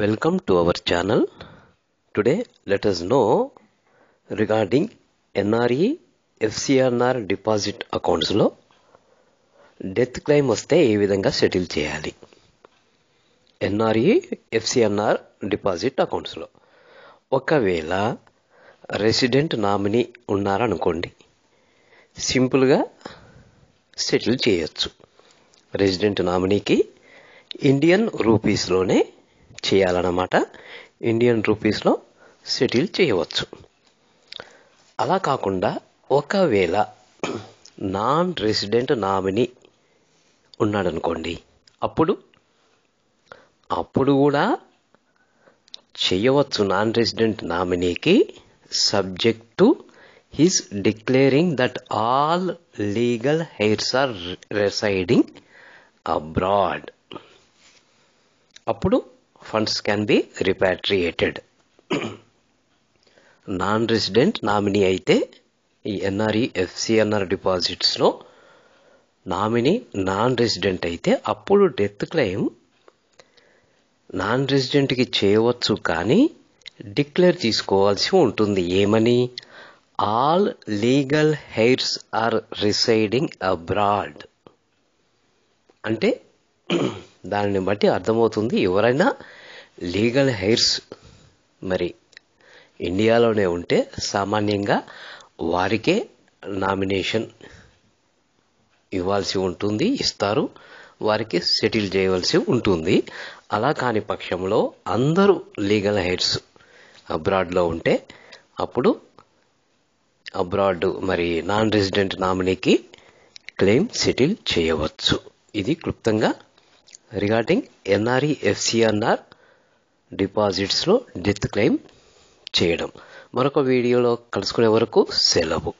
welcome to our channel today let us know regarding NRE FCRR deposit అకౌంట్స్లో death claim వస్తే ఏ విధంగా settle చేయాలి ఎన్ఆర్ఈ ఎఫ్సిఆర్ఆర్ డిపాజిట్ అకౌంట్స్లో ఒకవేళ రెసిడెంట్ నామినీ ఉన్నారనుకోండి సింపుల్గా సెటిల్ చేయొచ్చు రెసిడెంట్ నామినీకి ఇండియన్ రూపీస్లోనే చేయాలన్నమాట ఇండియన్ రూపీస్లో సెటిల్ చేయవచ్చు అలా కాకుండా ఒకవేళ నాన్ రెసిడెంట్ నామినీ ఉన్నాడనుకోండి అప్పుడు అప్పుడు కూడా చేయవచ్చు నాన్ రెసిడెంట్ నామినీకి subject to his declaring that all legal heirs are residing abroad అప్పుడు funds can be repatriated non resident nominee అయితే ఈ ఎన్ఆర్ఈ ఎఫ్సిఎన్ఆర్ డిపాజిట్స్లో నామినీ నాన్ రెసిడెంట్ అయితే అప్పుడు డెత్ క్లెయిమ్ నాన్ రెసిడెంట్కి చేయవచ్చు కానీ డిక్లేర్ తీసుకోవాల్సి ఉంటుంది ఏమని all legal heirs are residing abroad అంటే దానిని బట్టి అర్థమవుతుంది ఎవరైనా లీగల్ హెయిర్స్ మరి ఇండియాలోనే ఉంటే సామాన్యంగా వారికే నామినేషన్ ఇవ్వాల్సి ఉంటుంది ఇస్తారు వారికి సెటిల్ చేయవలసి ఉంటుంది అలా కాని పక్షంలో అందరూ లీగల్ హెయిర్స్ అబ్రాడ్లో ఉంటే అప్పుడు అబ్రాడ్ మరి నాన్ రెసిడెంట్ నామినీకి క్లెయిమ్ సెటిల్ చేయవచ్చు ఇది క్లుప్తంగా రిగార్డింగ్ ఎన్ఆర్ఈ ఎఫ్సిఆర్ఆర్ డిపాజిట్స్లో డెత్ క్లెయిమ్ చేయడం మరొక వీడియోలో కలుసుకునే వరకు సెలవు